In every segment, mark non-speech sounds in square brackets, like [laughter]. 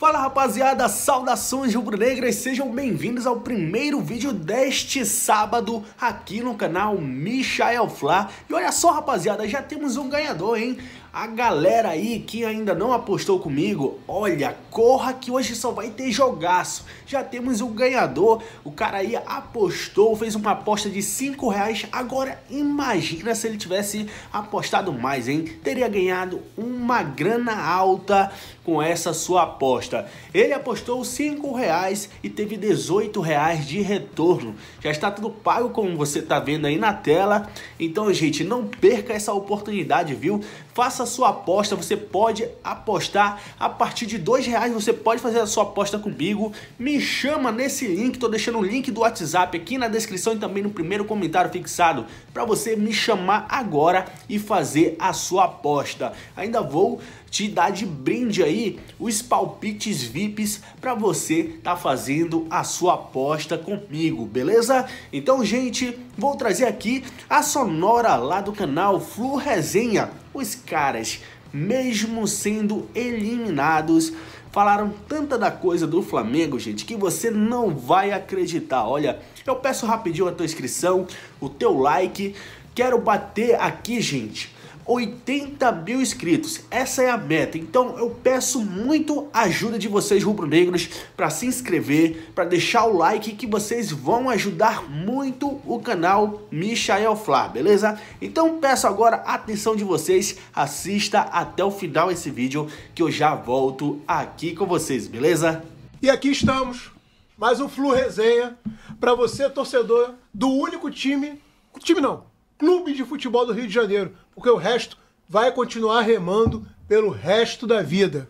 Fala rapaziada, saudações rubro-negras, sejam bem-vindos ao primeiro vídeo deste sábado aqui no canal Michael Fla. E olha só rapaziada, já temos um ganhador, hein? A galera aí que ainda não apostou comigo, olha, corra que hoje só vai ter jogaço. Já temos o um ganhador, o cara aí apostou, fez uma aposta de 5 reais. Agora imagina se ele tivesse apostado mais, hein? Teria ganhado uma grana alta com essa sua aposta. Ele apostou 5 reais e teve 18 reais de retorno. Já está tudo pago como você está vendo aí na tela. Então, gente, não perca essa oportunidade, viu? Faça faça sua aposta, você pode apostar a partir de dois reais, você pode fazer a sua aposta comigo. Me chama nesse link, tô deixando o link do WhatsApp aqui na descrição e também no primeiro comentário fixado para você me chamar agora e fazer a sua aposta. Ainda vou te dá de brinde aí os palpites VIPs para você tá fazendo a sua aposta comigo, beleza? Então, gente, vou trazer aqui a sonora lá do canal Flu Resenha. Os caras, mesmo sendo eliminados, falaram tanta da coisa do Flamengo, gente, que você não vai acreditar. Olha, eu peço rapidinho a tua inscrição, o teu like. Quero bater aqui, gente, 80 mil inscritos. Essa é a meta. Então eu peço muito a ajuda de vocês, rubro-negros, para se inscrever, para deixar o like, que vocês vão ajudar muito o canal Michael Flá, beleza? Então peço agora a atenção de vocês, assista até o final esse vídeo que eu já volto aqui com vocês, beleza? E aqui estamos, mais um Flu Resenha para você, torcedor do único time, time não, Clube de Futebol do Rio de Janeiro, porque o resto vai continuar remando pelo resto da vida.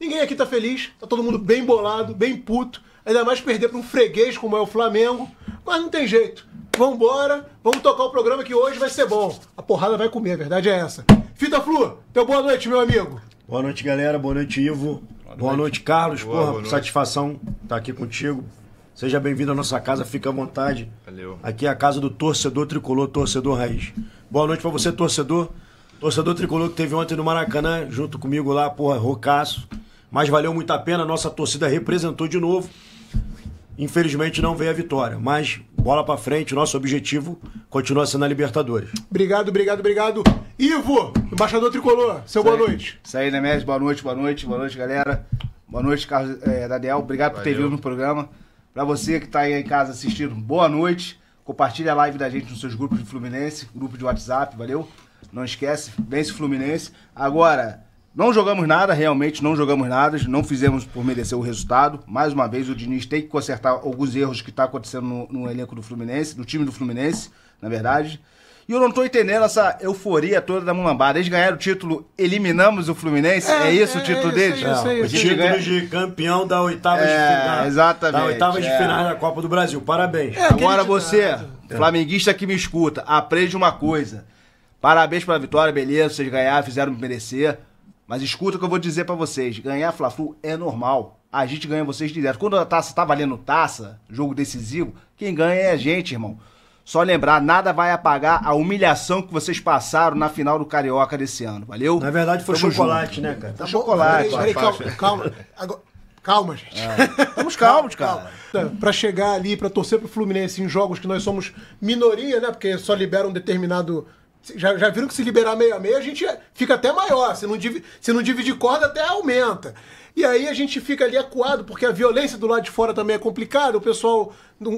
Ninguém aqui tá feliz, tá todo mundo bem bolado, bem puto, ainda mais perder para um freguês como é o Flamengo, mas não tem jeito. Vambora, vamos tocar o programa que hoje vai ser bom. A porrada vai comer, a verdade é essa. Fita Flu, teu boa noite, meu amigo. Boa noite, galera. Boa noite, Ivo. Boa noite, boa noite Carlos. Boa, Porra, boa noite. satisfação estar tá aqui contigo. Seja bem-vindo à nossa casa, fica à vontade. Valeu. Aqui é a casa do torcedor tricolor, torcedor raiz. Boa noite para você, torcedor. Torcedor tricolor que teve ontem no Maracanã, junto comigo lá, porra, rocaço. Mas valeu muito a pena, nossa torcida representou de novo. Infelizmente não veio a vitória, mas bola para frente, nosso objetivo continua sendo a Libertadores. Obrigado, obrigado, obrigado. Ivo, embaixador tricolor, seu boa noite. Isso aí, Nemés, boa noite, boa noite, boa noite, galera. Boa noite, Carlos é, Daniel. Obrigado Valeu. por ter vindo no programa. Para você que está aí em casa assistindo, boa noite. Compartilhe a live da gente nos seus grupos de Fluminense, grupo de WhatsApp, valeu? Não esquece, vence o Fluminense. Agora, não jogamos nada, realmente não jogamos nada, não fizemos por merecer o resultado. Mais uma vez, o Diniz tem que consertar alguns erros que está acontecendo no, no elenco do Fluminense, no time do Fluminense, na verdade. E eu não tô entendendo essa euforia toda da Mulambada. Eles ganharam o título, eliminamos o Fluminense? É, é isso é, o título é, deles? É isso, é não, isso, título ganha... de campeão da oitava de é, final. Exatamente. Da oitava de final da Copa do Brasil. Parabéns. Agora você, flamenguista que me escuta, aprende uma coisa. Parabéns pela vitória, beleza, vocês ganharam, fizeram me merecer. Mas escuta o que eu vou dizer para vocês. Ganhar Fla-Flu é normal. A gente ganha vocês direto. Quando a taça tá valendo taça, jogo decisivo, quem ganha é a gente, irmão. Só lembrar, nada vai apagar a humilhação que vocês passaram na final do Carioca desse ano, valeu? Na verdade foi Tamo chocolate, junto. né, cara? Tá chocolate. Peraí, calma, calma. Agora, calma, gente. É. Vamos calmos, cara. Então, para chegar ali, para torcer pro Fluminense em jogos que nós somos minoria, né? Porque só libera um determinado já, já viram que se liberar meio a meio, a gente fica até maior. Se não, divide, se não dividir corda, até aumenta. E aí a gente fica ali acuado, porque a violência do lado de fora também é complicada, o pessoal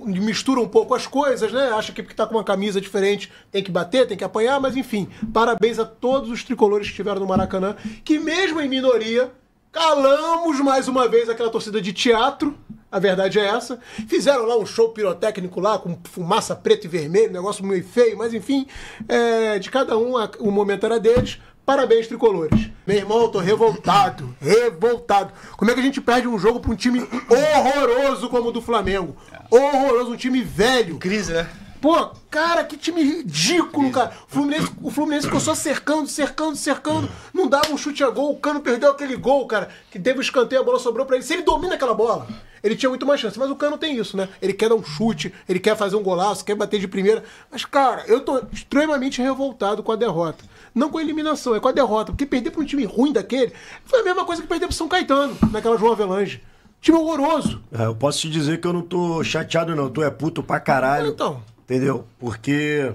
mistura um pouco as coisas, né? Acha que porque tá com uma camisa diferente tem que bater, tem que apanhar, mas enfim, parabéns a todos os tricolores que estiveram no Maracanã, que mesmo em minoria Calamos mais uma vez aquela torcida de teatro. A verdade é essa. Fizeram lá um show pirotécnico lá, com fumaça preta e vermelho, negócio meio feio, mas enfim, é, de cada um, o momento era deles. Parabéns, tricolores. Meu irmão, eu tô revoltado. Revoltado. Como é que a gente perde um jogo pra um time horroroso como o do Flamengo? É. Horroroso, um time velho. Crise, né? Pô, cara, que time ridículo, cara. O Fluminense, o Fluminense ficou só cercando, cercando, cercando. Não dava um chute a gol. O Cano perdeu aquele gol, cara. Que teve o um escanteio, a bola sobrou pra ele. Se ele domina aquela bola, ele tinha muito mais chance. Mas o Cano tem isso, né? Ele quer dar um chute, ele quer fazer um golaço, quer bater de primeira. Mas, cara, eu tô extremamente revoltado com a derrota. Não com a eliminação, é com a derrota. Porque perder pra um time ruim daquele foi a mesma coisa que perder pro São Caetano, naquela João Avelange. Time horroroso. É, eu posso te dizer que eu não tô chateado, não. Tu é puto pra caralho. Então. Entendeu? Porque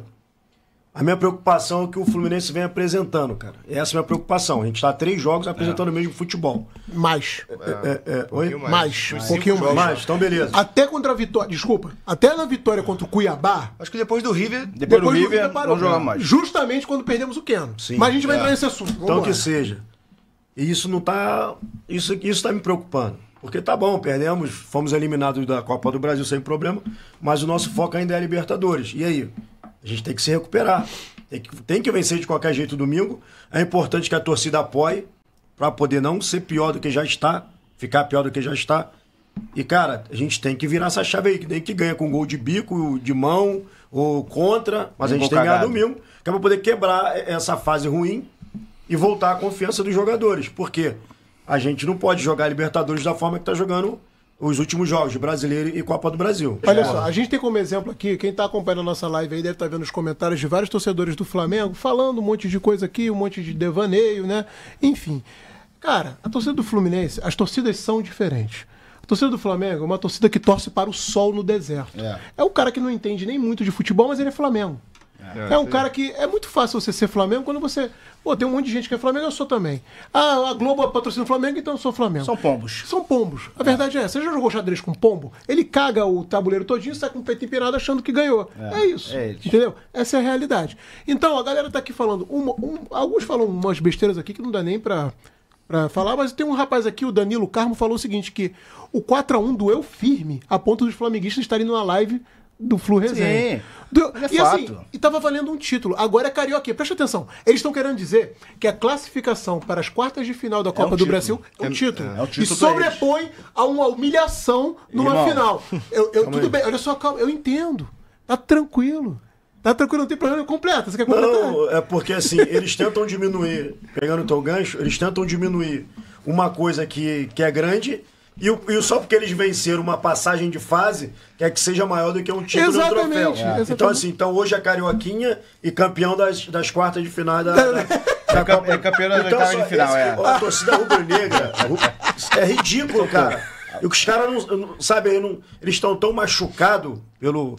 a minha preocupação é que o Fluminense vem apresentando, cara. Essa é a minha preocupação. A gente está três jogos apresentando é. o mesmo futebol. Mais. É, é, é, um é, é, oi? Mais. mais. Um pouquinho mais. mais. Então, beleza. Até contra a vitória. Desculpa. Até na vitória contra o Cuiabá. Acho que depois do River. Depois, depois do, do River, do não jogar mais. Justamente quando perdemos o Keno. Sim. Mas a gente vai é. entrar nesse assunto. Então vamos então embora. que seja. E isso não tá. Isso, isso tá me preocupando. Porque tá bom, perdemos, fomos eliminados da Copa do Brasil sem problema, mas o nosso foco ainda é a Libertadores. E aí? A gente tem que se recuperar. Tem que, tem que vencer de qualquer jeito domingo. É importante que a torcida apoie para poder não ser pior do que já está, ficar pior do que já está. E, cara, a gente tem que virar essa chave aí, nem que ganha com gol de bico, de mão, ou contra, mas um a gente tem que ganhar domingo, que é pra poder quebrar essa fase ruim e voltar a confiança dos jogadores. Porque a gente não pode jogar Libertadores da forma que está jogando os últimos jogos, Brasileiro e Copa do Brasil. Olha é. só, a gente tem como exemplo aqui, quem está acompanhando a nossa live aí deve estar tá vendo os comentários de vários torcedores do Flamengo falando um monte de coisa aqui, um monte de devaneio, né? Enfim. Cara, a torcida do Fluminense, as torcidas são diferentes. A torcida do Flamengo é uma torcida que torce para o sol no deserto. É, é o cara que não entende nem muito de futebol, mas ele é Flamengo. É. é, um cara que é muito fácil você ser Flamengo quando você. Pô, tem um monte de gente que é Flamengo, eu sou também. Ah, a Globo patrocina o Flamengo, então eu sou Flamengo. São pombos. São pombos. A verdade é essa. Você já jogou xadrez com pombo? Ele caga o tabuleiro todinho, sai com o peito empinado achando que ganhou. É, é isso. É entendeu? Essa é a realidade. Então, a galera tá aqui falando. um, alguns falam umas besteiras aqui que não dá nem pra, pra falar, mas tem um rapaz aqui, o Danilo Carmo, falou o seguinte: que o 4 a 1 doeu firme, a ponto dos flamenguistas estarem numa live do Flu Resenha. Do, é e assim, fato. assim, e tava valendo um título. Agora é carioca. Presta atenção. Eles estão querendo dizer que a classificação para as quartas de final da é Copa é um do título. Brasil é um é, título. É, é um título e sobrepõe a uma humilhação numa Irmão. final. [laughs] Eu, eu tudo aí. bem, olha só, calma, eu entendo. Tá tranquilo. Tá tranquilo, não tem problema, completo. Você quer completar? Não, é porque assim, eles tentam diminuir, pegando o teu gancho, eles tentam diminuir uma coisa que, que é grande e, e só porque eles venceram uma passagem de fase, quer que seja maior do que um título exatamente, um troféu. É. Exatamente. Então, assim, então hoje é carioquinha e campeão das, das quartas de final da, da, [laughs] é, é campeão então, de final, esse, é. A torcida rubro-negra é ridículo, cara. E os caras não, não, sabe, não, eles estão tão machucados pelo,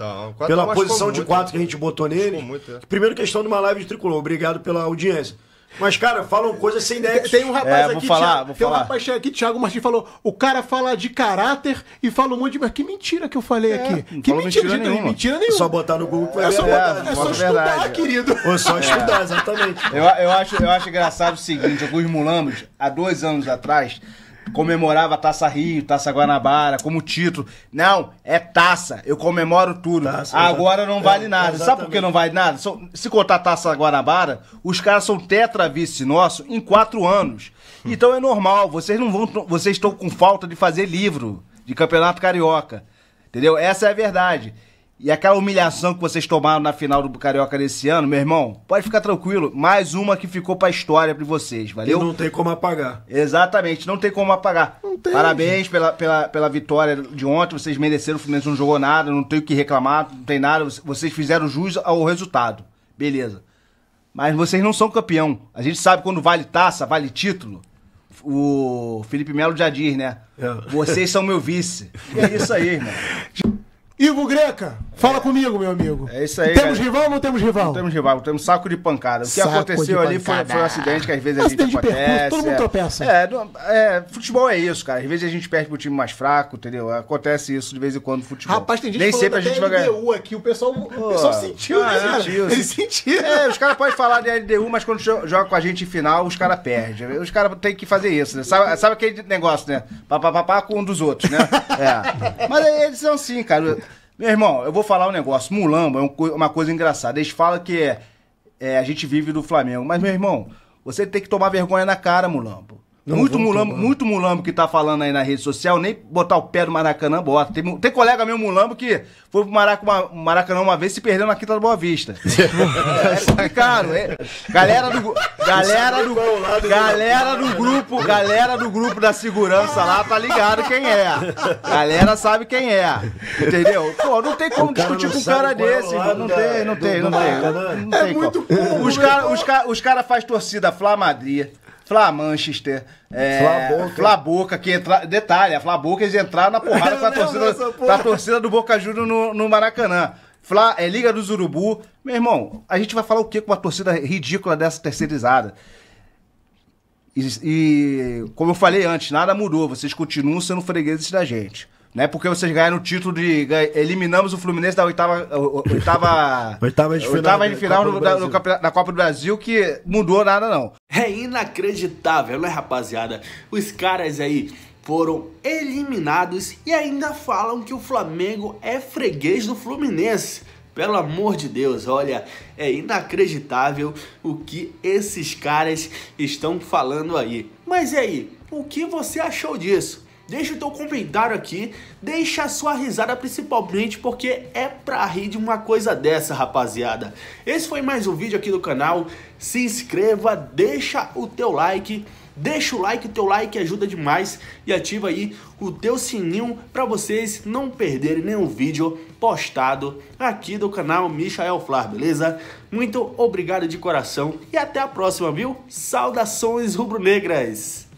pela posição muito, de quatro que a gente botou nele. Muito, é. Primeiro questão de uma live de tricolor. Obrigado pela audiência. Mas, cara, falam coisas sem nexo. Tem um rapaz é, aqui, falar, Thiago, tem um rapaz aqui, Thiago Martins, falou: o cara fala de caráter e fala um monte de. Mas que mentira que eu falei é, aqui. Que mentira, mentira nenhuma. mentira nenhuma. É só botar no Google que vai é, só, botar, é, é só estudar, verdade. querido. Ou só é. estudar, exatamente. Eu, eu, acho, eu acho engraçado o seguinte: alguns mulambos, há dois anos atrás, comemorava Taça Rio, Taça Guanabara como título. Não, é taça. Eu comemoro tudo. Taça, Agora não vale é, nada. Exatamente. Sabe por que não vale nada? Se contar Taça Guanabara, os caras são tetra vice nosso em quatro anos. Hum. Então é normal. Vocês não vão. Vocês estão com falta de fazer livro de Campeonato Carioca. Entendeu? Essa é a verdade. E aquela humilhação que vocês tomaram na final do Carioca desse ano, meu irmão, pode ficar tranquilo. Mais uma que ficou pra história pra vocês, valeu? E não tem como apagar. Exatamente, não tem como apagar. Não tem, Parabéns pela, pela, pela vitória de ontem, vocês mereceram, o Fluminense não jogou nada, não tem o que reclamar, não tem nada, vocês fizeram jus ao resultado. Beleza. Mas vocês não são campeão. A gente sabe quando vale taça, vale título o Felipe Melo já diz, né? É. Vocês são meu vice. E é isso aí, irmão. [laughs] Igor Greca, fala é. comigo, meu amigo. É isso aí. Temos galera. rival ou não temos rival? Não temos rival, temos saco de pancada. O que saco aconteceu ali foi, foi, um acidente que às vezes acidente a gente acontece. Percurso, todo mundo tropeça. É, é, futebol é isso, cara. Às vezes a gente perde pro time mais fraco, entendeu? Acontece isso de vez em quando no futebol. Rapaz, tem gente Nem sempre a gente vai ganhar. LDU aqui, o pessoal, o pessoal sentiu, ah, né, cara? Sentiu, Ele sentiu. É, os caras podem falar de LDU, mas quando joga com a gente em final, os caras perdem. Né? Os caras têm que fazer isso, né? Sabe, sabe aquele negócio, né? Papapá com um dos outros, né? [laughs] É. Mas eles são assim, cara. Meu irmão, eu vou falar um negócio. Mulambo é uma coisa engraçada. Eles falam que é, é, a gente vive do Flamengo. Mas, meu irmão, você tem que tomar vergonha na cara, Mulambo. Não muito mulambo, muito mulambo que tá falando aí na rede social, nem botar o pé no Maracanã bota. Tem, tem colega meu mulambo que foi pro Maracanã uma, Maracanã uma vez e se perdeu na Quinta da Boa Vista. [laughs] é, é é. Galera do galera do galera do grupo, galera do grupo da segurança lá tá ligado quem é. Galera sabe quem é. Entendeu? Pô, não tem como discutir com um cara é desse, lado, não, tem, não tem, não é tem, não tem. É muito Os cara, os cara, os cara faz torcida Flamadria. Flá Manchester, é, Flaboca. que entra, detalhe, a Boca, eles entraram na porrada [laughs] com a torcida, da torcida do Boca Juniors no, no Maracanã. Flá, é Liga do Urubu. Meu irmão, a gente vai falar o que com uma torcida ridícula dessa terceirizada? E, e, como eu falei antes, nada mudou. Vocês continuam sendo fregueses da gente né? Porque vocês ganharam o título de. Eliminamos o Fluminense da oitava. Oitava. [laughs] oitava de final. Oitava de final Copa da, da, da, Copa do Brasil, que mudou nada, não. É inacreditável, né, rapaziada? Os caras aí foram eliminados e ainda falam que o Flamengo é freguês do Fluminense. Pelo amor de Deus, olha, é inacreditável o que esses caras estão falando aí. Mas e aí, o que você achou disso? Deixa o teu comentário aqui, deixa a sua risada principalmente, porque é pra rir de uma coisa dessa, rapaziada. Esse foi mais um vídeo aqui do canal, se inscreva, deixa o teu like, deixa o like, o teu like ajuda demais e ativa aí o teu sininho para vocês não perderem nenhum vídeo postado aqui do canal Michael Flar, beleza? Muito obrigado de coração e até a próxima, viu? Saudações rubro-negras!